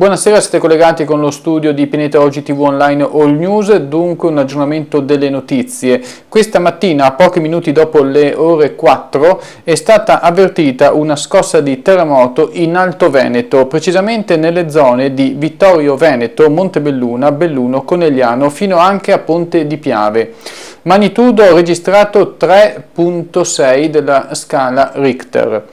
Buonasera, siete collegati con lo studio di Pineta Oggi TV Online All News, dunque un aggiornamento delle notizie. Questa mattina, pochi minuti dopo le ore 4, è stata avvertita una scossa di terremoto in Alto Veneto, precisamente nelle zone di Vittorio Veneto, Montebelluna, Belluno, Conegliano, fino anche a Ponte di Piave. Magnitudo registrato 3.6 della scala Richter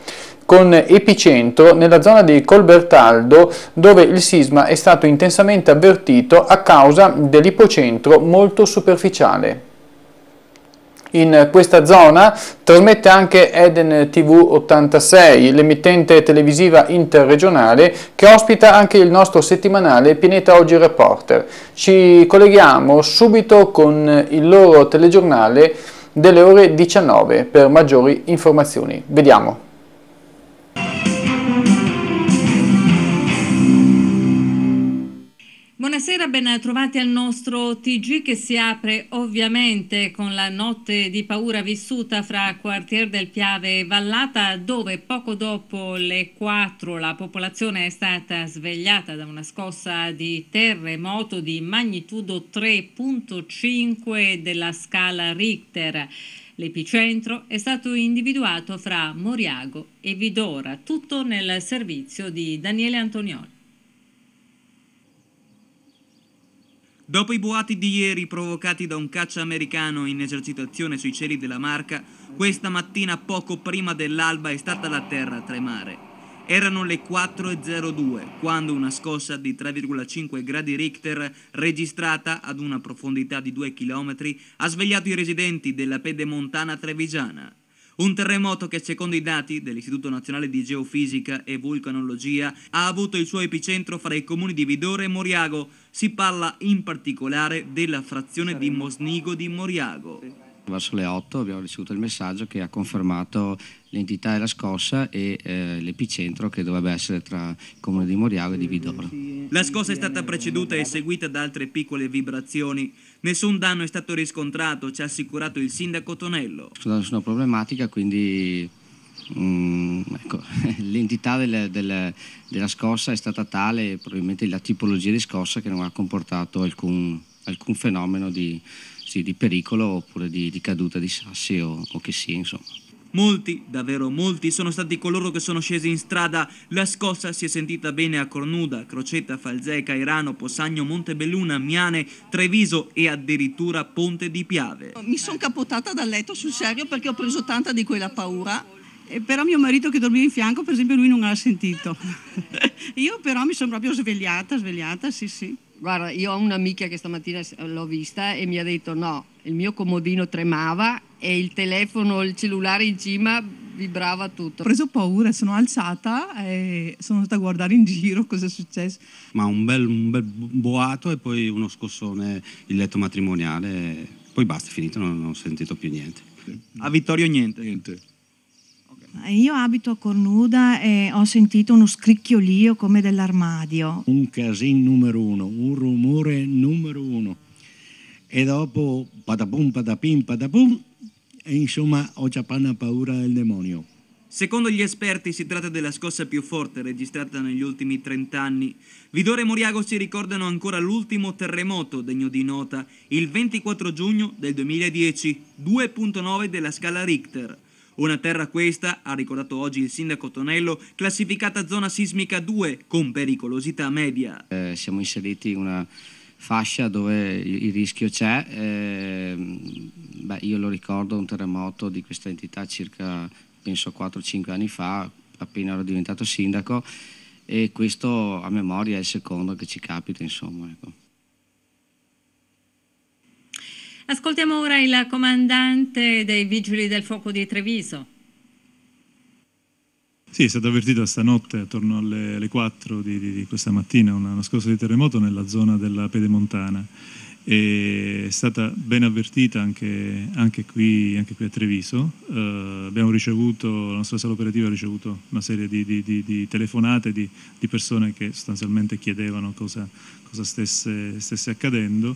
con epicentro nella zona di Colbertaldo dove il sisma è stato intensamente avvertito a causa dell'ipocentro molto superficiale. In questa zona trasmette anche Eden TV 86, l'emittente televisiva interregionale che ospita anche il nostro settimanale Pianeta Oggi Reporter. Ci colleghiamo subito con il loro telegiornale delle ore 19 per maggiori informazioni. Vediamo. Buonasera, ben trovati al nostro TG che si apre ovviamente con la notte di paura vissuta fra quartier del Piave e Vallata dove poco dopo le 4 la popolazione è stata svegliata da una scossa di terremoto di magnitudo 3.5 della scala Richter. L'epicentro è stato individuato fra Moriago e Vidora, tutto nel servizio di Daniele Antonioni. Dopo i boati di ieri provocati da un caccia americano in esercitazione sui cieli della Marca, questa mattina poco prima dell'alba è stata la terra a tremare. Erano le 4.02 quando una scossa di 3,5 gradi Richter, registrata ad una profondità di 2 km, ha svegliato i residenti della pedemontana trevigiana. Un terremoto che secondo i dati dell'Istituto Nazionale di Geofisica e Vulcanologia ha avuto il suo epicentro fra i comuni di Vidore e Moriago. Si parla in particolare della frazione di Mosnigo di Moriago verso le 8 abbiamo ricevuto il messaggio che ha confermato l'entità della scossa e eh, l'epicentro che dovrebbe essere tra il comune di Moriago e di Vidoro. La scossa è stata preceduta e seguita da altre piccole vibrazioni. Nessun danno è stato riscontrato, ci ha assicurato il sindaco Tonello. Non c'è Nessuna problematica, quindi Mm, ecco, l'entità del, del, della scossa è stata tale, probabilmente la tipologia di scossa, che non ha comportato alcun, alcun fenomeno di, sì, di pericolo oppure di, di caduta di sassi o, o che sia, insomma. Molti, davvero molti, sono stati coloro che sono scesi in strada. La scossa si è sentita bene a Cornuda, Crocetta, Falzeca, Irano, Possagno, Montebelluna, Miane, Treviso e addirittura Ponte di Piave. Mi sono capotata dal letto sul serio perché ho preso tanta di quella paura. E però mio marito che dormiva in fianco, per esempio, lui non l'ha sentito. Io però mi sono proprio svegliata, svegliata, sì sì guarda, io ho un'amica che stamattina l'ho vista e mi ha detto no, il mio comodino tremava e il telefono, il cellulare in cima vibrava tutto. Ho preso paura, sono alzata e sono andata a guardare in giro cosa è successo. Ma un bel, un bel boato e poi uno scossone, il letto matrimoniale, poi basta, è finito, non, non ho sentito più niente. A Vittorio niente. Niente. Io abito a Cornuda e ho sentito uno scricchiolio come dell'armadio. Un casino numero uno, un rumore numero uno. E dopo patapum, patapim, patapum, e insomma ho già panna paura del demonio. Secondo gli esperti si tratta della scossa più forte registrata negli ultimi 30 anni. Vidore e Moriago si ricordano ancora l'ultimo terremoto degno di nota, il 24 giugno del 2010, 2.9 della scala Richter. Una terra questa, ha ricordato oggi il sindaco Tonello, classificata zona sismica 2 con pericolosità media. Eh, siamo inseriti in una fascia dove il rischio c'è. Eh, io lo ricordo un terremoto di questa entità circa penso 4-5 anni fa, appena ero diventato sindaco e questo a memoria è il secondo che ci capita insomma. Ecco. Ascoltiamo ora il comandante dei Vigili del Fuoco di Treviso. Sì, è stata avvertita stanotte, attorno alle, alle 4 di, di, di, questa mattina, una, una scossa di terremoto nella zona della Pedemontana. E è stata ben avvertita anche, anche, qui, anche qui, a Treviso. Uh, abbiamo ricevuto, la nostra sala operativa ha ricevuto una serie di, di telefonate di, persone che sostanzialmente chiedevano cosa, cosa stesse, stesse accadendo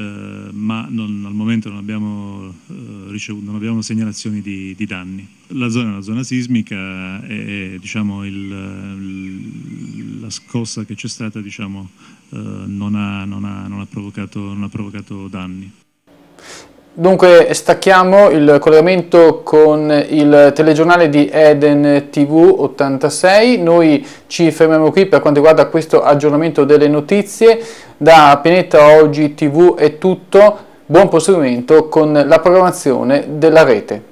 eh, ma non, al momento non abbiamo, eh, ricevuto, non abbiamo segnalazioni di, di, danni. La zona è una zona sismica e, diciamo, il, la scossa che c'è stata diciamo, eh, non, ha, non, ha, ha non ha provocato danni. Dunque stacchiamo il collegamento con il telegiornale di Eden TV 86, noi ci fermiamo qui per quanto riguarda questo aggiornamento delle notizie, da Pianeta Oggi TV è tutto, buon proseguimento con la programmazione della rete.